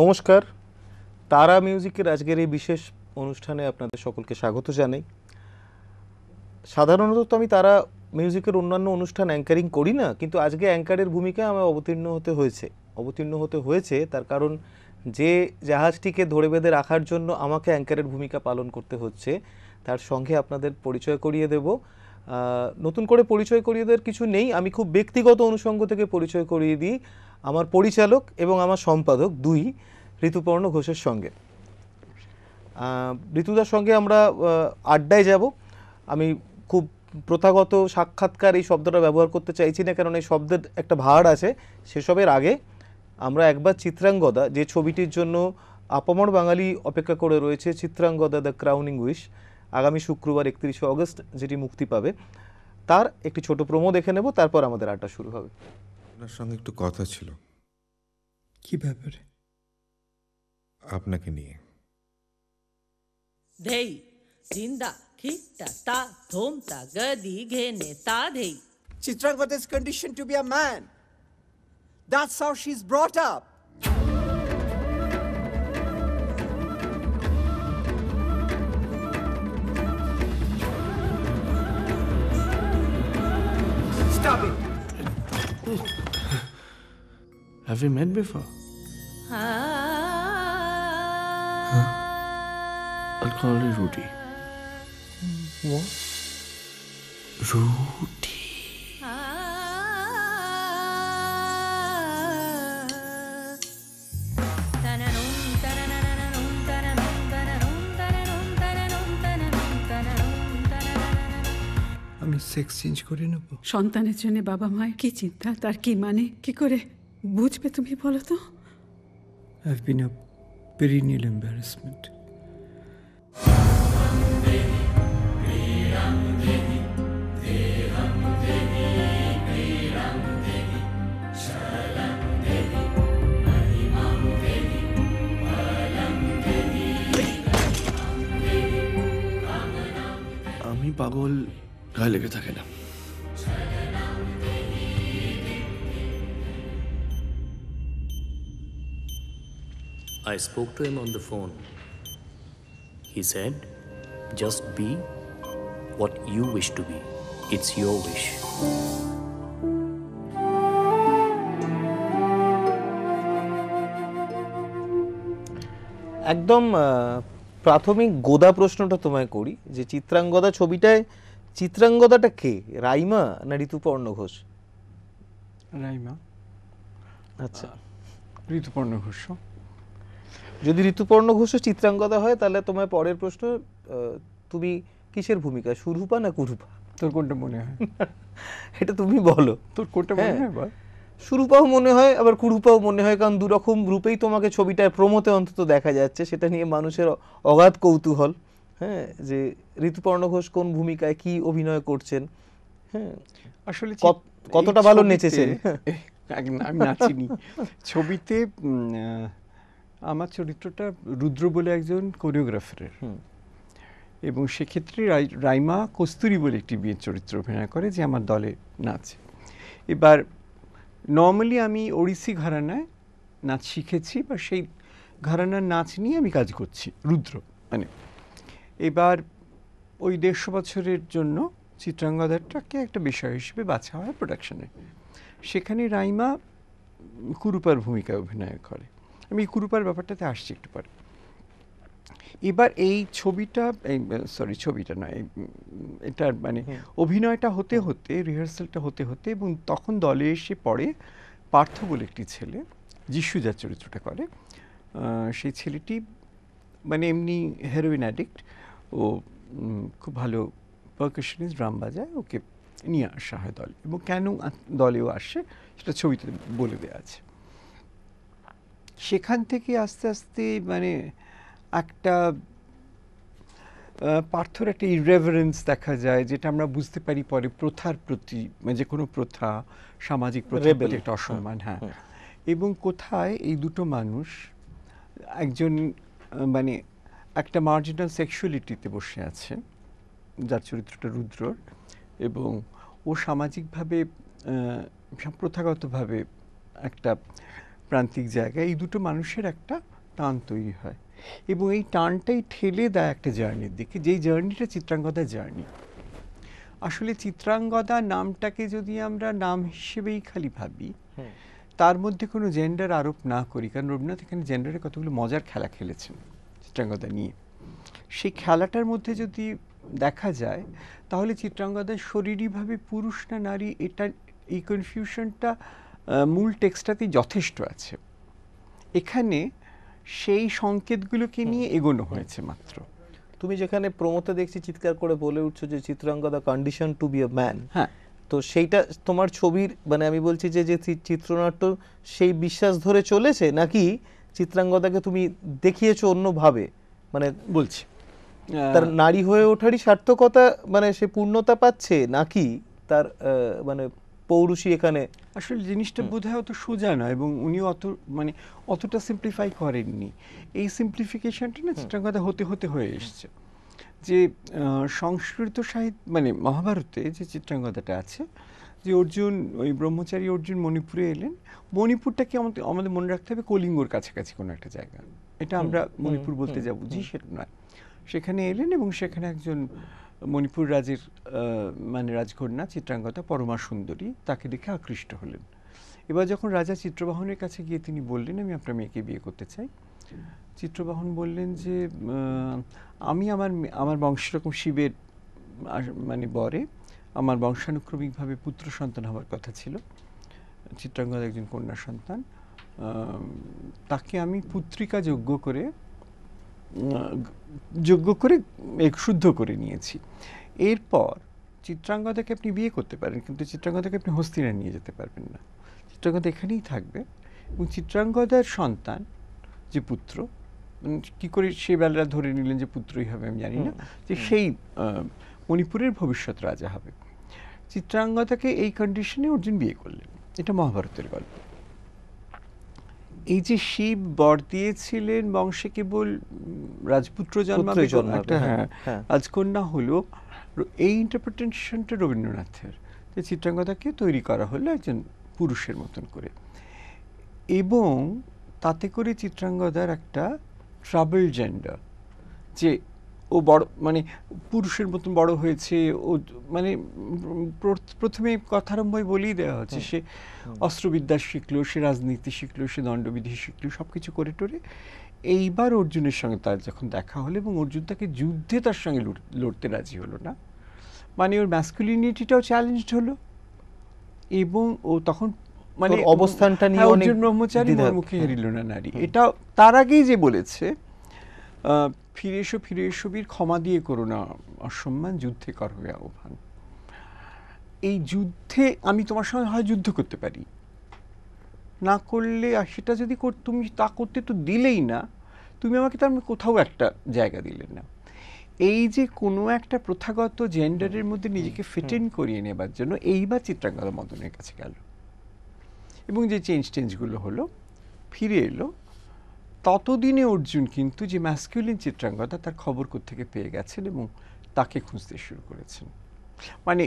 নমস্কার তারা মিউজিকের আজকের এই বিশেষ অনুষ্ঠানে আপনাদের সকলকে স্বাগত জানাই সাধারণত তো আমি তারা মিউজিকের অন্যান্য অনুষ্ঠান অ্যাঙ্কারিং করি না কিন্তু আজকে অ্যাঙ্কারের ভূমিকায় আমার অবতীর্ণ হতে হয়েছে অবতীর্ণ হতে হয়েছে তার কারণ যে জাহাজটিকে ধরে বেঁধে রাখার জন্য আমাকে অ্যাঙ্কারের ভূমিকা পালন করতে হচ্ছে তার সঙ্গে আপনাদের পরিচয় করিয়ে দেব নতুন করে পরিচয় করিয়ে দেওয়ার কিছু নেই আমি খুব ব্যক্তিগত অনুষঙ্গ থেকে পরিচয় করিয়ে দিই আমার পরিচালক এবং আমার সম্পাদক দুই ঋতুপর্ণ ঘোষের সঙ্গে ঋতুদার সঙ্গে আমরা আড্ডায় যাব আমি খুব প্রথাগত সাক্ষাৎকার এই শব্দটা ব্যবহার করতে চাইছি না কারণ এই শব্দের একটা ভার আছে সেসবের আগে আমরা একবার চিত্রাঙ্গদা যে ছবিটির জন্য আপমর বাঙালি অপেক্ষা করে রয়েছে চিত্রাঙ্গদা দ্য ক্রাউনিং উইশ আগামী শুক্রবার একত্রিশে অগস্ট যেটি মুক্তি পাবে তার একটি ছোট প্রমো দেখে নেব তারপর আমাদের আড্ডা শুরু হবে আপনার সঙ্গে একটু কথা ছিল কি ব্যাপারে আপনাকে নিয়ে ধেই জিন্দা খিটা তা ধোমতা গদি ঘেনে তা ধেই She's drunk for this condition to be a man. That's how she's brought up. Have we met before? Huh? I'll call you Rudy. What? Rudy. Sex change করে নেব সন্তানের জন্য বাবা মায়ের কি চিন্তা তার কি মানে কি করে भूज पे तुम्हें बोला तो I've been a perennial embarrassment. আমি পাগল গায়ে লেগে থাকে না I spoke to him on the phone. He said, just be what you wish to be. It's your wish. একদম প্রাথমিক গোদা প্রশ্নটা তোমায় করি যে চিত্রাঙ্গদা ছবিটায় চিত্রাঙ্গদাটা কে রাইমা না ঋতুপর্ণ ঘোষ রাইমা আচ্ছা ঋতুপর্ণ ঘোষ যদি ঋতুপর্ণ ঘোষ চিত্রাঙ্গদা হয় তাহলে তোমার পরের প্রশ্ন তুমি কিসের ভূমিকা সুরূপা না কুরূপা তোর কোনটা মনে হয় এটা তুমি বলো তোর কোনটা মনে হ্যাঁ। হয় সুরূপাও মনে হয় আবার কুরূপাও মনে হয় কারণ দুরকম রূপেই তোমাকে ছবিটায় প্রমোতে অন্তত দেখা যাচ্ছে সেটা নিয়ে মানুষের অগাধ কৌতূহল হ্যাঁ যে ঋতুপর্ণ ঘোষ কোন ভূমিকায় কি অভিনয় করছেন হ্যাঁ আসলে কতটা ভালো নেচেছেন আমি নাচিনি ছবিতে আমার চরিত্রটা রুদ্র বলে একজন কোরিওগ্রাফারের এবং সেক্ষেত্রে রাইমা কস্তুরি বলে একটি বিয়ের চরিত্র অভিনয় করে যে আমার দলে নাচে এবার নর্মালি আমি ওড়িশি ঘরানায় নাচ শিখেছি বা সেই ঘরানার নাচ নিয়ে আমি কাজ করছি রুদ্র মানে এবার ওই দেড়শো বছরের জন্য চিত্রাঙ্গদারটাকে একটা বিষয় হিসেবে বাছা হয় প্রোডাকশানে সেখানে রাইমা কুরুপার ভূমিকায় অভিনয় করে আমি কুরুপার ব্যাপারটাতে আসছি একটু পরে এবার এই ছবিটা সরি ছবিটা নয় এটা মানে অভিনয়টা হতে হতে রিহার্সালটা হতে হতে এবং তখন দলে এসে পড়ে পার্থ বলে একটি ছেলে যিশু যা চরিত্রটা করে সেই ছেলেটি মানে এমনি হেরোইন অ্যাডিক্ট ও খুব ভালো পারকাশনিস ড্রাম বাজায় ওকে নিয়ে আসা হয় দলে এবং কেন দলেও আসে সেটা ছবিতে বলে দেওয়া আছে সেখান থেকে আস্তে আস্তে মানে একটা পার্থর একটা ইরেভারেন্স দেখা যায় যেটা আমরা বুঝতে পারি পরে প্রথার প্রতি মানে যে কোনো প্রথা সামাজিক প্রথার প্রতি একটা হ্যাঁ, অসম্মান হ্যাঁ।, হ্যাঁ এবং কোথায় এই দুটো মানুষ একজন মানে একটা মার্জিনাল সেক্সুয়ালিটিতে বসে আছে যার চরিত্রটা রুদ্রর এবং ও সামাজিকভাবে প্রথাগতভাবে একটা প্রান্তিক জায়গায় এই দুটো মানুষের একটা টান তৈরি হয় এবং এই টানটাই ঠেলে দেয় একটা জার্নির দিকে যেই জার্নিটা চিত্রাঙ্গদা জার্নি আসলে চিত্রাঙ্গদা নামটাকে যদি আমরা নাম হিসেবেই খালি ভাবি তার মধ্যে কোনো জেন্ডার আরোপ না করি কারণ রবীন্দ্রনাথ এখানে জেন্ডারে কতগুলো মজার খেলা খেলেছেন চিত্রাঙ্গদা নিয়ে সেই খেলাটার মধ্যে যদি দেখা যায় তাহলে চিত্রাঙ্গদার শরীরীভাবে পুরুষ না নারী এটা এই কনফিউশনটা মূল টেক্সটাতেই যথেষ্ট আছে এখানে সেই সংকেতগুলোকে নিয়ে এগোনো হয়েছে মাত্র তুমি যেখানে প্রমোতে দেখছি চিৎকার করে বলে উঠছো যে Chitrangada condition to be a man হ্যাঁ তো সেইটা তোমার ছবির মানে আমি বলছি যে যে চিত্রনাট্য সেই বিশ্বাস ধরে চলেছে নাকি চিত্রাঙ্গদাকে তুমি দেখিয়েছো অন্যভাবে মানে বলছি তার নারী হয়ে ওঠারই সার্থকতা মানে সে পূর্ণতা পাচ্ছে নাকি তার মানে পৌরুষি এখানে আসলে জিনিসটা বোধহয় অত সোজা নয় এবং উনি অত মানে অতটা সিম্পলিফাই করেননি এই সিম্পলিফিকেশনটা না চিত্রাঙ্গদা হতে হতে হয়ে এসছে যে সংস্কৃত সাহিত্য মানে মহাভারতে যে চিত্রাঙ্গদাটা আছে যে অর্জুন ওই ব্রহ্মচারী অর্জুন মণিপুরে এলেন মণিপুরটাকে আমাদের আমাদের মনে রাখতে হবে কলিঙ্গর কাছাকাছি কোনো একটা জায়গা এটা আমরা মণিপুর বলতে যা বুঝি সেটা নয় সেখানে এলেন এবং সেখানে একজন মণিপুর রাজের মানে রাজকন্যা চিত্রাঙ্গতা পরমা সুন্দরী তাকে দেখে আকৃষ্ট হলেন এবার যখন রাজা চিত্রবাহনের কাছে গিয়ে তিনি বললেন আমি আপনার মেয়েকে বিয়ে করতে চাই চিত্রবাহন বললেন যে আমি আমার আমার বংশ রকম শিবের মানে বরে আমার বংশানুক্রমিকভাবে পুত্র সন্তান হওয়ার কথা ছিল চিত্রাঙ্গদ একজন কন্যা সন্তান তাকে আমি পুত্রিকা যোগ্য করে যোগ্য করে শুদ্ধ করে নিয়েছি এরপর চিত্রাঙ্গ থেকে আপনি বিয়ে করতে পারেন কিন্তু চিত্রাঙ্গ থেকে আপনি হস্তিনা নিয়ে যেতে পারবেন না চিত্রাঙ্গদা এখানেই থাকবে এবং চিত্রাঙ্গদার সন্তান যে পুত্র কি করে সেই বেলা ধরে নিলেন যে পুত্রই হবে আমি জানি না যে সেই মণিপুরের ভবিষ্যৎ রাজা হবে চিত্রাঙ্গদাকে এই কন্ডিশনে অর্জুন বিয়ে করলেন এটা মহাভারতের গল্প এই যে শিব বর দিয়েছিলেন বংশে কেবল রাজপুত্র জন্মাবে একটা হ্যাঁ, হ্যাঁ।, হ্যাঁ রাজকন্যা হলো এই ইন্টারপ্রিটেশনটা রবীন্দ্রনাথের যে চিত্রাঙ্গদাকে তৈরি করা হলো একজন পুরুষের মতন করে এবং তাতে করে চিত্রাঙ্গদার একটা ট্রাবল জেন্ডার যে ও বড় মানে পুরুষের মতন বড় হয়েছে ও মানে প্রথমে কথারম্ভয় বলেই দেওয়া হচ্ছে সে অস্ত্রবিদ্যা শিখলো সে রাজনীতি শিখলো সে দণ্ডবিধি শিখলো সব কিছু করে টোরে এইবার অর্জুনের সঙ্গে তার যখন দেখা হলো এবং অর্জুন তাকে যুদ্ধে তার সঙ্গে লড়তে রাজি হলো না মানে ওর ম্যাসকুলিনিটিটাও চ্যালেঞ্জড হলো এবং ও তখন মানে অবস্থানটা নিয়ে হ্যাঁ, অনেক ব্রহ্মচারী মুখে হেরিল না নারী এটা তার আগেই যে বলেছে ফিরে এসো ফিরে এসো বীর ক্ষমা দিয়ে করো না অসম্মান যুদ্ধে করবে আহ্বান এই যুদ্ধে আমি তোমার সঙ্গে হয় যুদ্ধ করতে পারি না করলে আর সেটা যদি তুমি তা করতে তো দিলেই না তুমি আমাকে তার কোথাও একটা জায়গা দিলে না এই যে কোনো একটা প্রথাগত জেন্ডারের মধ্যে নিজেকে ফিটেন করিয়ে নেবার জন্য এইবার চিত্রাঙ্গদা মদনের কাছে গেল এবং যে চেঞ্জ টেঞ্জগুলো হলো ফিরে এলো ততদিনে অর্জুন কিন্তু যে ম্যাসকিউলিন চিত্রাঙ্গতা তার খবর থেকে পেয়ে গেছেন এবং তাকে খুঁজতে শুরু করেছেন মানে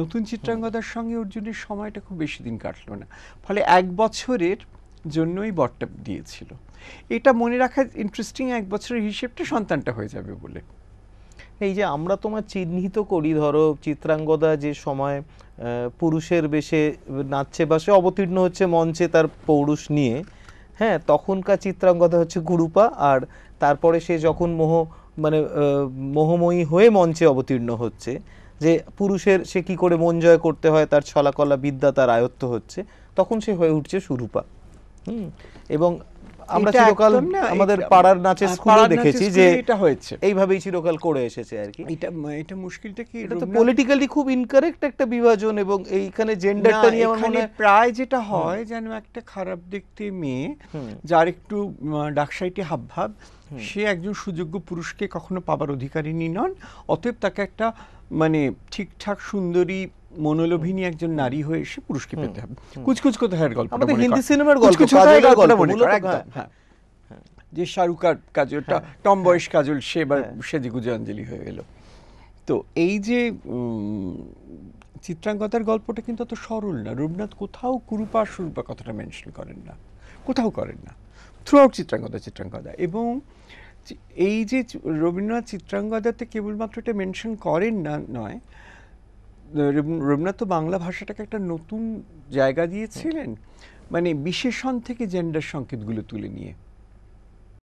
নতুন চিত্রাঙ্গদার সঙ্গে অর্জুনের সময়টা খুব বেশি দিন কাটল না ফলে এক বছরের জন্যই বরটা দিয়েছিল এটা মনে রাখা ইন্টারেস্টিং এক বছরের হিসেবটা সন্তানটা হয়ে যাবে বলে এই যে আমরা তোমার চিহ্নিত করি ধরো চিত্রাঙ্গদা যে সময় পুরুষের বেশে নাচছে বাসে অবতীর্ণ হচ্ছে মঞ্চে তার পৌরুষ নিয়ে হ্যাঁ তখনকার চিত্রাঙ্গদা হচ্ছে গুরুপা আর তারপরে সে যখন মোহ মানে মোহময়ী হয়ে মঞ্চে অবতীর্ণ হচ্ছে যে পুরুষের সে কি করে মন জয় করতে হয় তার ছলাকলা বিদ্যা তার আয়ত্ত হচ্ছে তখন সে হয়ে উঠছে সুরূপা হুম এবং আমরা চিরকাল আমাদের পাড়ার নাচের স্কুলে দেখেছি যে এটা হয়েছে এইভাবেই চিরকাল করে এসেছে আর কি এটা এটা মুশকিলটা কি এটা তো পলিটিক্যালি খুব ইনকারেক্ট একটা বিভাজন এবং এইখানে জেন্ডারটা নিয়ে আমার মনে প্রায় যেটা হয় যেন একটা খারাপ দেখতে মেয়ে যার একটু ডাকসাইটি হাবভাব সে একজন সুযোগ্য পুরুষকে কখনো পাবার অধিকারী নন অতএব তাকে একটা মানে ঠিকঠাক সুন্দরী মনোলোভী নিয়ে একজন নারী হয়ে এসে পুরুষকে পেতে হবে কুচকুচ কোথায়ের গল্প আমাদের হিন্দি সিনেমার গল্প হ্যাঁ।, হ্যাঁ যে শাহরুখ কাজলটা হ্যাঁ। টম বয়স হ্যাঁ। কাজল সে এবার সেজে গুজে অঞ্জলি হয়ে গেল তো এই যে চিত্রাঙ্গতার গল্পটা কিন্তু অত সরল না রবীন্দ্রনাথ কোথাও কুরুপা সুরূপা কথাটা মেনশন করেন না কোথাও করেন না থ্রু আউট চিত্রাঙ্গদা চিত্রাঙ্গদা এবং এই যে রবীন্দ্রনাথ চিত্রাঙ্গদাতে কেবলমাত্র এটা মেনশন করেন না নয় রবীন্দ্রনাথ তো বাংলা ভাষাটাকে একটা নতুন জায়গা দিয়েছিলেন মানে বিশেষণ থেকে জেন্ডার সংকেতগুলো তুলে নিয়ে